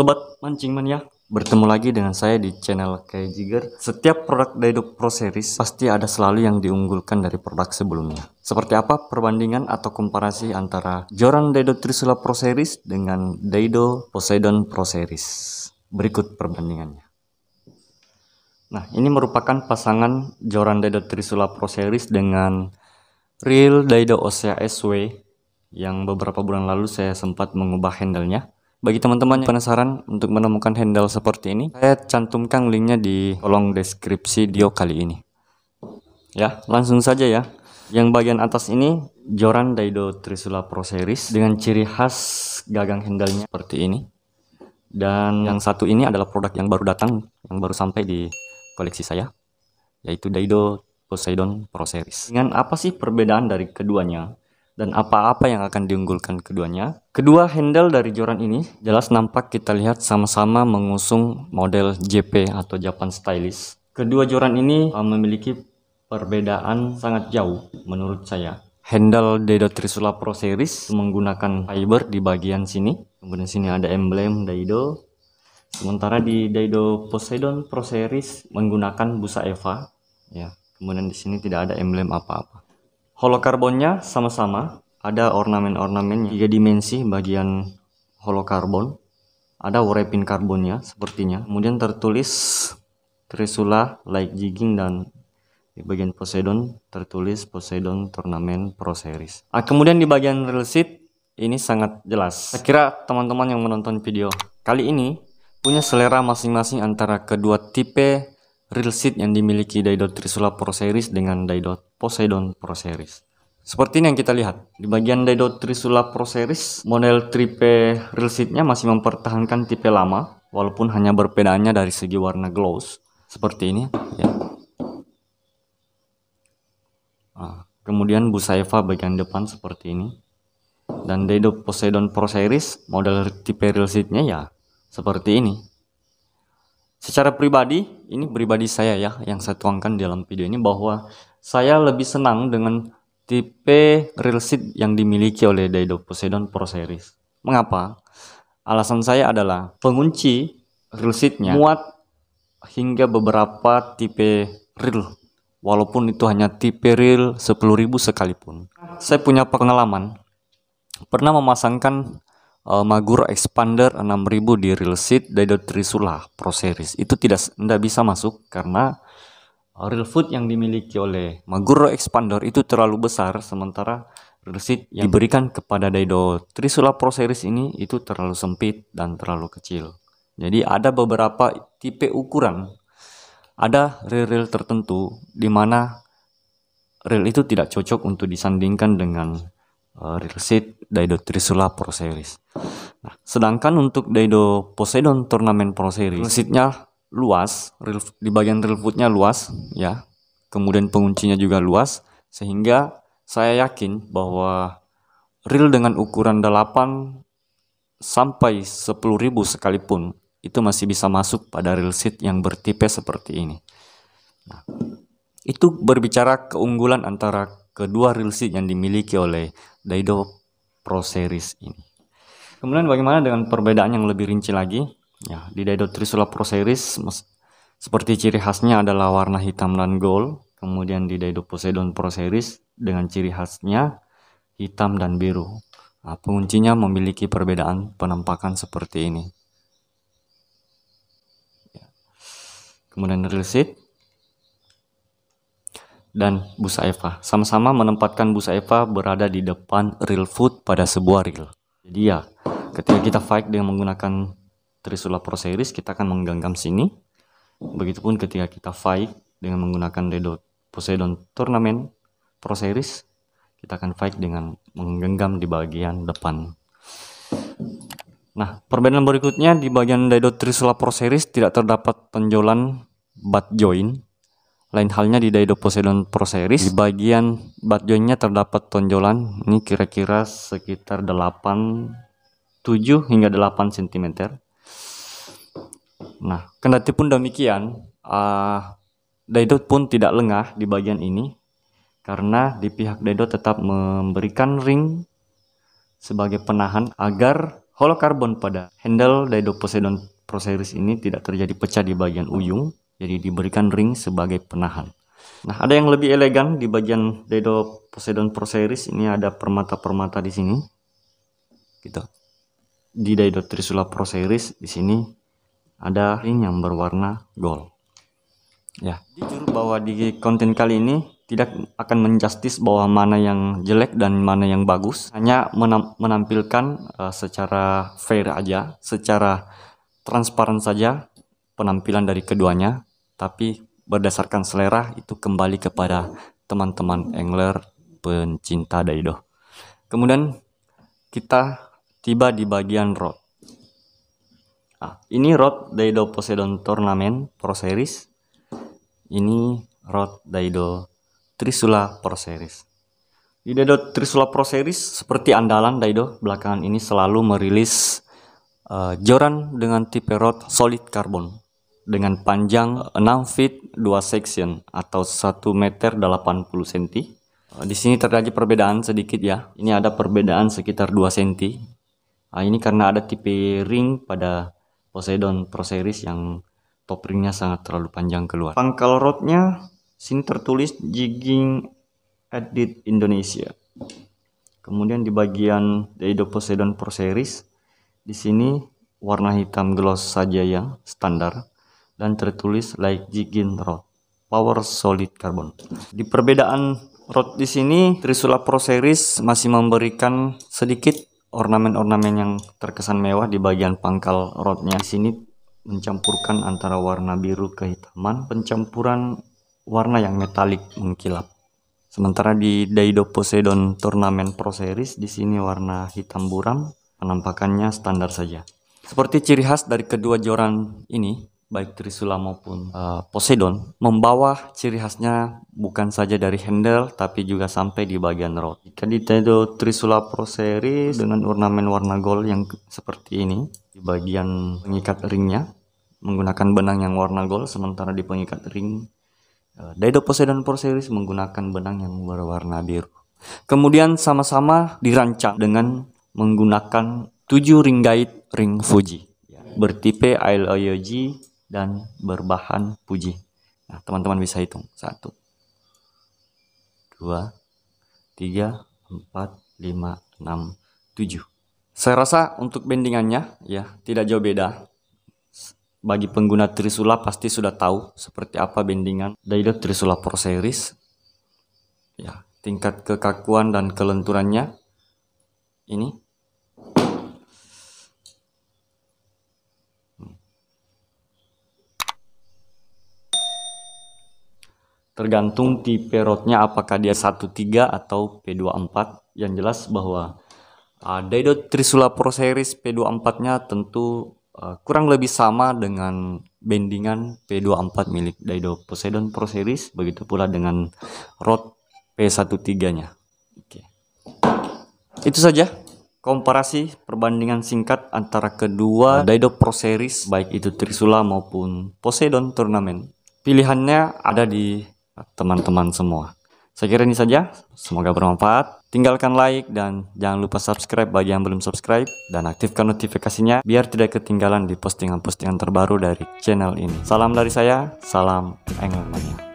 Sobat Mancing Mania, bertemu lagi dengan saya di channel Kay Jigger. Setiap produk Daido Pro Series pasti ada selalu yang diunggulkan dari produk sebelumnya. Seperti apa perbandingan atau komparasi antara Joran Daido Trisula Pro Series dengan Daido Poseidon Pro Series? Berikut perbandingannya. Nah, ini merupakan pasangan Joran Daido Trisula Pro Series dengan Real Daido Osea SW yang beberapa bulan lalu saya sempat mengubah handlenya bagi teman-teman yang penasaran untuk menemukan handle seperti ini, saya cantumkan linknya di kolom deskripsi video kali ini. Ya, langsung saja ya. Yang bagian atas ini Joran Daido Trisula Pro Series dengan ciri khas gagang handlenya seperti ini. Dan yang satu ini adalah produk yang baru datang, yang baru sampai di koleksi saya, yaitu Daido Poseidon Pro Series. Dengan apa sih perbedaan dari keduanya? dan apa-apa yang akan diunggulkan keduanya. Kedua handle dari Joran ini jelas nampak kita lihat sama-sama mengusung model JP atau Japan Stylish. Kedua Joran ini eh, memiliki perbedaan sangat jauh menurut saya. Handle Daido Trisula Pro Series menggunakan fiber di bagian sini. Kemudian sini ada emblem Daido. Sementara di Daido Poseidon Pro Series menggunakan busa Eva. Ya, kemudian di sini tidak ada emblem apa-apa. Holokarbonnya sama-sama, ada ornamen-ornamen tiga dimensi bagian holokarbon. Ada urepin karbonnya sepertinya. Kemudian tertulis Trisula, like jigging dan di bagian Poseidon tertulis Poseidon Turnamen Series. Nah, kemudian di bagian real seat ini sangat jelas. Saya kira teman-teman yang menonton video kali ini punya selera masing-masing antara kedua tipe real seed yang dimiliki Daido Trisula Series dengan Daido Poseidon Series. Seperti ini yang kita lihat, di bagian Daido Trisula Series, model tripe real seatnya masih mempertahankan tipe lama, walaupun hanya berbedaannya dari segi warna gloss. Seperti ini ya. Nah, kemudian Eva bagian depan seperti ini. Dan Daido Poseidon Series, model tipe real seatnya ya seperti ini. Secara pribadi, ini pribadi saya ya yang saya tuangkan dalam video ini bahwa saya lebih senang dengan tipe real seat yang dimiliki oleh Daido Poseidon Pro Series. Mengapa? Alasan saya adalah pengunci real seatnya muat hingga beberapa tipe real, walaupun itu hanya tipe real 10.000 sekalipun. Saya punya pengalaman pernah memasangkan uh, eh, Maguro Expander 6000 di real seat dari Trisula Pro Series itu tidak tidak bisa masuk karena eh, real food yang dimiliki oleh Maguro Expander itu terlalu besar sementara real seat yang iya, diberikan kepada Daido Trisula Pro Series ini itu terlalu sempit dan terlalu kecil. Jadi ada beberapa tipe ukuran ada real reel tertentu di mana reel itu tidak cocok untuk disandingkan dengan Eh, real seed Daido Trisula Pro Series. Nah, sedangkan untuk Daido Poseidon Tournament Pro Series, real seednya luas, real, di bagian real footnya luas, ya. Kemudian penguncinya juga luas, sehingga saya yakin bahwa reel dengan ukuran 8 sampai 10.000 sekalipun itu masih bisa masuk pada reel seat yang bertipe seperti ini. Nah, itu berbicara keunggulan antara kedua real seat yang dimiliki oleh Daido Pro Series ini. Kemudian bagaimana dengan perbedaan yang lebih rinci lagi? Ya, di Daido Trisula Pro Series seperti ciri khasnya adalah warna hitam dan gold. Kemudian di Daido Poseidon Pro Series dengan ciri khasnya hitam dan biru. Nah, penguncinya memiliki perbedaan penampakan seperti ini. Ya. Kemudian real seat dan Busa Eva. Sama-sama menempatkan Busa Eva berada di depan real food pada sebuah reel. Jadi ya, ketika kita fight dengan menggunakan Trisula Proceris, kita akan menggenggam sini. Begitupun ketika kita fight dengan menggunakan Dedo Poseidon Tournament Proceris, kita akan fight dengan menggenggam di bagian depan. Nah, perbedaan berikutnya di bagian Dedo Trisula Proceris tidak terdapat penjolan butt joint. Lain halnya di Daido Poseidon Pro Series, di bagian batjoinnya terdapat tonjolan, ini kira-kira sekitar 8, 7 hingga 8 cm. Nah, kendati pun demikian, uh, Daido pun tidak lengah di bagian ini, karena di pihak Daido tetap memberikan ring sebagai penahan agar holokarbon pada handle Daido Poseidon Pro Series ini tidak terjadi pecah di bagian ujung jadi diberikan ring sebagai penahan. Nah, ada yang lebih elegan di bagian Dedo Poseidon Pro Series. Ini ada permata-permata di sini. Gitu. Di Dedo Trisula Pro Series di sini ada ring yang berwarna gold. Ya, jujur bahwa di konten kali ini tidak akan menjustis bahwa mana yang jelek dan mana yang bagus. Hanya menampilkan uh, secara fair aja, secara transparan saja penampilan dari keduanya tapi berdasarkan selera itu kembali kepada teman-teman angler pencinta daido. Kemudian kita tiba di bagian rod. Nah, ini rod Daido Poseidon Tournament Pro Series. Ini rod Daido Trisula Pro Series. Di Daido Trisula Pro Series seperti andalan Daido belakangan ini selalu merilis uh, joran dengan tipe rod solid karbon dengan panjang 6 feet 2 section atau 1 meter 80 cm. Eh, di sini terjadi perbedaan sedikit ya. Ini ada perbedaan sekitar 2 cm. Nah, ini karena ada tipe ring pada Poseidon Pro Series yang top ringnya sangat terlalu panjang keluar. Pangkal rodnya sini tertulis jigging edit Indonesia. Kemudian di bagian Daido Poseidon Pro Series di sini warna hitam gloss saja yang standar dan tertulis like jigin rod power solid carbon. Di perbedaan rod di sini Trisula Pro Series masih memberikan sedikit ornamen-ornamen yang terkesan mewah di bagian pangkal rodnya. sini mencampurkan antara warna biru kehitaman, pencampuran warna yang metalik mengkilap. Sementara di Daido Poseidon Turnamen Pro Series di sini warna hitam buram, penampakannya standar saja. Seperti ciri khas dari kedua joran ini, baik Trisula maupun uh, Poseidon membawa ciri khasnya bukan saja dari handle tapi juga sampai di bagian rod. Jika Trisula Pro Series dengan ornamen warna gold yang seperti ini di bagian pengikat ringnya menggunakan benang yang warna gold sementara di pengikat ring eh, Daido Poseidon Pro Series menggunakan benang yang berwarna biru. Kemudian sama-sama dirancang dengan menggunakan tujuh ring guide ring Fuji ya, bertipe Ailoyoji dan berbahan puji. Nah, teman-teman bisa hitung. Satu, dua, tiga, empat, lima, enam, tujuh. Saya rasa untuk bandingannya ya tidak jauh beda. Bagi pengguna Trisula pasti sudah tahu seperti apa bandingan Daido Trisula Pro Series. Ya, tingkat kekakuan dan kelenturannya ini tergantung tipe rodnya apakah dia 13 atau P24 yang jelas bahwa uh, Daido Trisula Pro Series P24 nya tentu uh, kurang lebih sama dengan bendingan P24 milik Daido Poseidon Pro Series begitu pula dengan rod P13 nya Oke. itu saja komparasi perbandingan singkat antara kedua Daido Pro Series baik itu Trisula maupun Poseidon Tournament pilihannya ada di teman-teman semua. Saya kira ini saja, semoga bermanfaat. Tinggalkan like dan jangan lupa subscribe bagi yang belum subscribe dan aktifkan notifikasinya biar tidak ketinggalan di postingan-postingan terbaru dari channel ini. Salam dari saya, salam engelmania